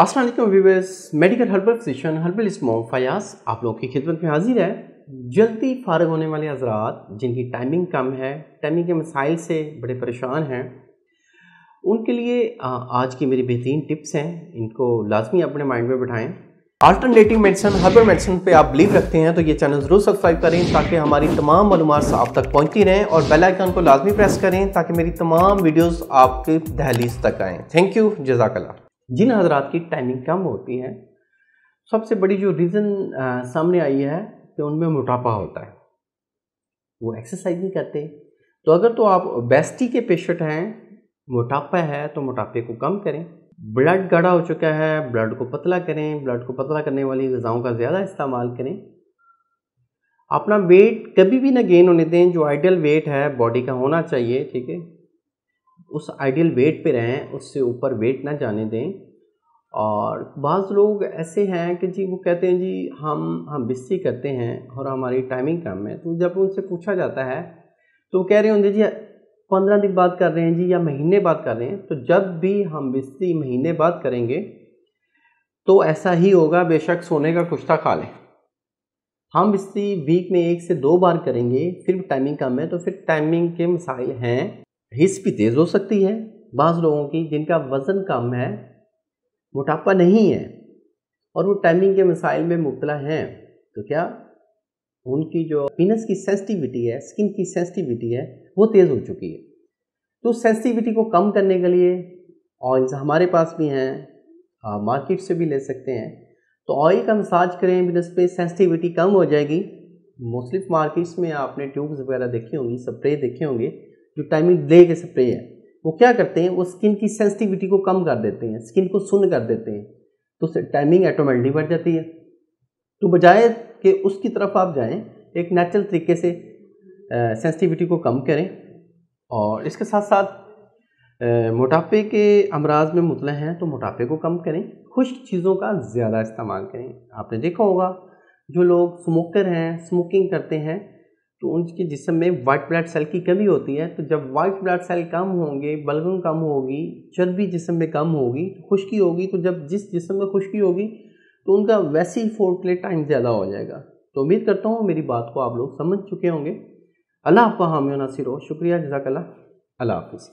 Aslam viewers medical herbal physician herbal इसमोम फयास आप लोगों की खिदमत में हाजिर है जल्दी फारग होने वाले हजरात जिनकी टाइमिंग कम है टाइमिंग के मसाइल से बड़े परेशान हैं उनके लिए आज की मेरी बेहतरीन टिप्स हैं इनको लाजमी अपने माइंड में बैठाएं अल्टरनेटिव मेडिसिन हर्बल मेडिसिन पे आप बिलीव रखते हैं तो ये चैनल ज़रूर सब्सक्राइब करें ताकि हमारी तमाम मालूम आप तक पहुँचती रहें और बेल आइकन को लाजमी प्रेस करें ताकि मेरी तमाम वीडियोज़ आपके दहलीज तक आएँ थैंक यू जजाकला जिन हजरात की टाइमिंग कम होती है सबसे बड़ी जो रीज़न सामने आई है कि उनमें मोटापा होता है वो एक्सरसाइज नहीं करते तो अगर तो आप बेस्टी के पेशेंट हैं मोटापा है तो मोटापे को कम करें ब्लड गाढ़ा हो चुका है ब्लड को पतला करें ब्लड को पतला करने वाली गज़ाओं का ज़्यादा इस्तेमाल करें अपना वेट कभी भी ना गेन होने दें जो आइडियल वेट है बॉडी का होना चाहिए ठीक है उस आइडियल वेट पे रहें उससे ऊपर वेट ना जाने दें और बाज़ लोग ऐसे हैं कि जी वो कहते हैं जी हम हम बिस्सी करते हैं और हमारी टाइमिंग कम है तो जब उनसे पूछा जाता है तो कह रहे होंगे जी पंद्रह दिन बात कर रहे हैं जी या महीने बाद कर रहे हैं तो जब भी हम बिस्ती महीने बाद करेंगे तो ऐसा ही होगा बेशक सोने का कुश्ता खा लें हम बिस्ती वीक में एक से दो बार करेंगे फिर टाइमिंग कम है तो फिर टाइमिंग के मसाइल हैं हिस भी तेज़ हो सकती है बाज़ लोगों की जिनका वज़न कम है मोटापा नहीं है और वो टाइमिंग के मिसाइल में मुबला हैं तो क्या उनकी जो पीनस की सेंसिटिविटी है स्किन की सेंसिटिविटी है वो तेज़ हो चुकी है तो सेंसिटिविटी को कम करने के लिए ऑयल्स हमारे पास भी हैं हाँ मार्केट से भी ले सकते हैं तो ऑयल का मसाज करें बिनस पे सेंसिटिविटी कम हो जाएगी मोस्टली मार्केट्स में आपने ट्यूब्स वगैरह देखी होंगी स्प्रे देखे होंगे जो टाइमिंग डे के स्प्रे है वो क्या करते हैं वो स्किन की सेंसिटिविटी को कम कर देते हैं स्किन को सुन कर देते हैं तो टाइमिंग ऑटोमेटिकली बढ़ जाती है तो बजाय कि उसकी तरफ आप जाएं एक नेचुरल तरीके से सेंसिटिविटी को कम करें और इसके साथ साथ मोटापे के अमराज में मुतला हैं तो मोटापे को कम करें खुश्क चीज़ों का ज़्यादा इस्तेमाल करें आपने देखा होगा जो लोग स्मोकर हैं स्मोकिंग करते हैं तो उनके जिसम में वाइट ब्लड सेल की कमी होती है तो जब वाइट ब्लड सेल कम होंगे बलगम कम होगी चर्बी जिसम में कम होगी तो खुश्की होगी तो जब जिस जिसम में खुश्की होगी तो उनका वैसे ही फोर टाइम ज़्यादा हो जाएगा तो उम्मीद करता हूँ मेरी बात को आप लोग समझ चुके होंगे अल्लाह आपका हामियो नासिर हो शुक्रिया जजाकल्ला अल्लाह हाफिज़